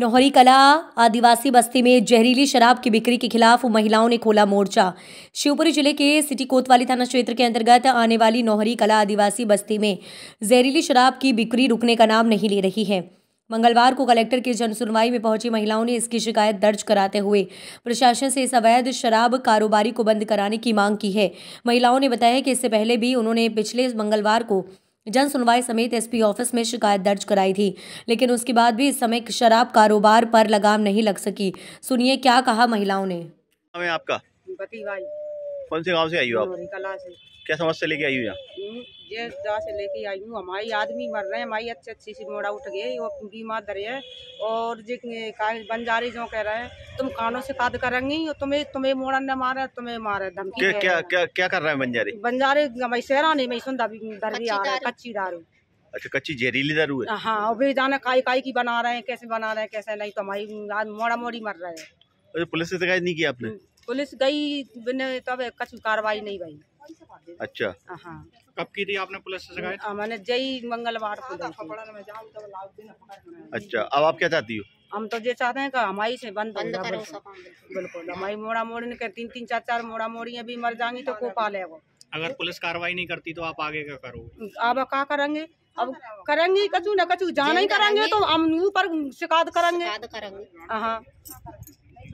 नौहरी कला आदिवासी बस्ती में जहरीली शराब की बिक्री के खिलाफ महिलाओं ने खोला मोर्चा शिवपुरी जिले के सिटी कोतवाली थाना क्षेत्र के अंतर्गत आने वाली नौहरी कला आदिवासी बस्ती में जहरीली शराब की बिक्री रुकने का नाम नहीं ले रही है मंगलवार को कलेक्टर की जनसुनवाई में पहुंची महिलाओं ने इसकी शिकायत दर्ज कराते हुए प्रशासन से इस अवैध शराब कारोबारी को बंद कराने की मांग की है महिलाओं ने बताया कि इससे पहले भी उन्होंने पिछले मंगलवार को जन सुनवाई समेत एसपी ऑफिस में शिकायत दर्ज कराई थी लेकिन उसके बाद भी इस समय शराब कारोबार पर लगाम नहीं लग सकी सुनिए क्या कहा महिलाओं ने आपका कौन से गांव से आई हो आप क्या समस्या लेके आई हुआ ये जहाँ से लेके आई हूँ हमारे आदमी मर रहे हैं हमारी अच्छी अच्छी सी मोड़ा उठ गई वो बीमार दर है और जे बंजारी जो कह रहे हैं तुम कानों से काद करेंगी और तुम्हें तुम्हें मोड़ा न मारे तुम्हें मारे धमकी क्या क्या, क्या क्या कर रहे हैं बंजारी बंजारे हमारी सहरा नहीं मैं सुनता धर भी आ रहा है कच्ची दारू अच्छा कच्ची जहरीली दारू है हाँ और भी जाना काई काई की बना रहे हैं कैसे बना रहे हैं कैसे नहीं तो हमारी मोड़ा मोड़ी मर रहे हैं पुलिस से शिकायत नहीं की आपने पुलिस गई बिना तब कुछ कार्रवाई नहीं भाई अच्छा हाँ। कब की थी आपने पुलिस से शिकायत मैंने जई मंगलवार को दी थी। अच्छा अब आप क्या चाहती हो हम तो ये चाहते हैं कि हमारी से बंद बंद करो बिल्कुल हमारी मोड़ा मोड़ी ने तीन तीन चार चार मोड़ा मोड़ी अभी मर जाएंगी तो को वो अगर पुलिस कार्रवाई नहीं करती तो आप आगे क्या करोगे अब क्या करेंगे अब करेंगे कचू ना कचू जाना ही करेंगे तो हम ऊपर शिकायत करेंगे हाँ